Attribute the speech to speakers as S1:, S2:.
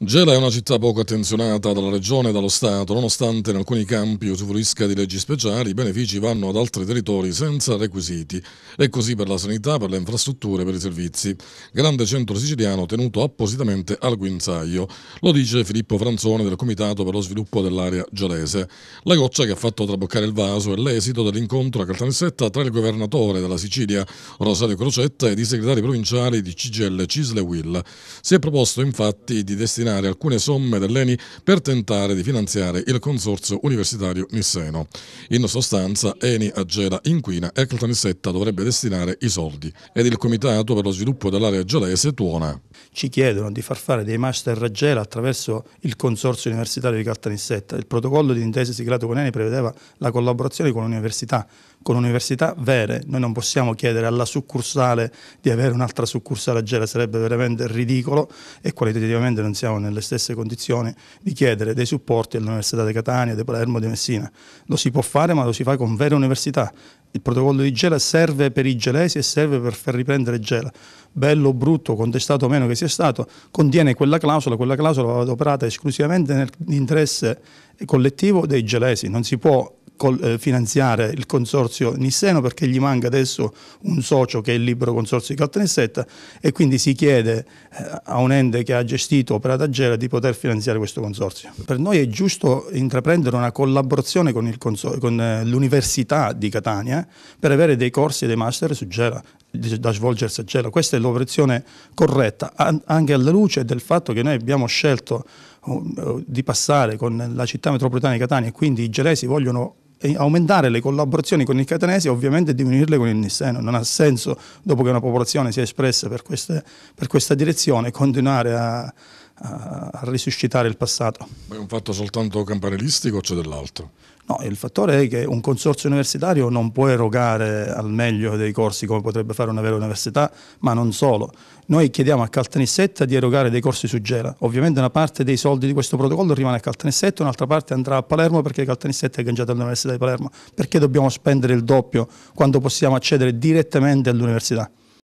S1: Gela è una città poco attenzionata dalla regione e dallo Stato, nonostante in alcuni campi usufruisca di leggi speciali, i benefici vanno ad altri territori senza requisiti. E così per la sanità, per le infrastrutture, per i servizi. Grande centro siciliano tenuto appositamente al guinzaglio. Lo dice Filippo Franzone del Comitato per lo sviluppo dell'area gelese. La goccia che ha fatto traboccare il vaso è l'esito dell'incontro a Caltanissetta tra il governatore della Sicilia, Rosario Crocetta, ed i segretari provinciali di CGL Cisle Will. Si è proposto infatti di destinare destinare alcune somme dell'ENI per tentare di finanziare il consorzio universitario Nisseno. In sostanza, ENI Agera inquina e Caltanissetta dovrebbe destinare i soldi ed il Comitato per lo sviluppo dell'area gelese tuona. Ci chiedono di far fare dei master a
S2: Gela attraverso il consorzio universitario di Caltanissetta. Il protocollo di intesa siglato con ENI prevedeva la collaborazione con l'università, con università vere. Noi non possiamo chiedere alla succursale di avere un'altra succursale a Gela, sarebbe veramente ridicolo e qualitativamente non siamo siamo nelle stesse condizioni di chiedere dei supporti all'Università di Catania, di Palermo, di Messina. Lo si può fare ma lo si fa con vere università. Il protocollo di Gela serve per i gelesi e serve per far riprendere Gela. Bello, brutto, contestato o meno che sia stato, contiene quella clausola, quella clausola va adoperata esclusivamente nell'interesse collettivo dei gelesi. Non si può col, eh, finanziare il consorzio Nisseno perché gli manca adesso un socio che è il libero consorzio di Caltanissetta e quindi si chiede eh, a un ente che ha gestito Operata Gela di poter finanziare questo consorzio. Per noi è giusto intraprendere una collaborazione con, eh, l'Università eh, di Catania eh, per avere dei corsi e dei master su Gela da svolgersi a Gela. Questa è l'operazione corretta, anche alla luce del fatto che noi abbiamo scelto oh, oh, di passare con la città metropolitana di Catania e quindi i gelesi vogliono aumentare le collaborazioni con il catanese e ovviamente diminuirle con il nisseno. Non ha senso, dopo che una popolazione si è espressa per, queste, per questa direzione, continuare a a risuscitare il passato.
S1: Ma è un fatto soltanto campanilistico o c'è dell'altro?
S2: No, il fattore è che un consorzio universitario non può erogare al meglio dei corsi come potrebbe fare una vera università, ma non solo. Noi chiediamo a Caltanissetta di erogare dei corsi su Gela. Ovviamente una parte dei soldi di questo protocollo rimane a Caltanissetta, un'altra parte andrà a Palermo perché Caltanissetta è agganciata all'Università di Palermo. Perché dobbiamo spendere il doppio quando possiamo accedere direttamente all'università?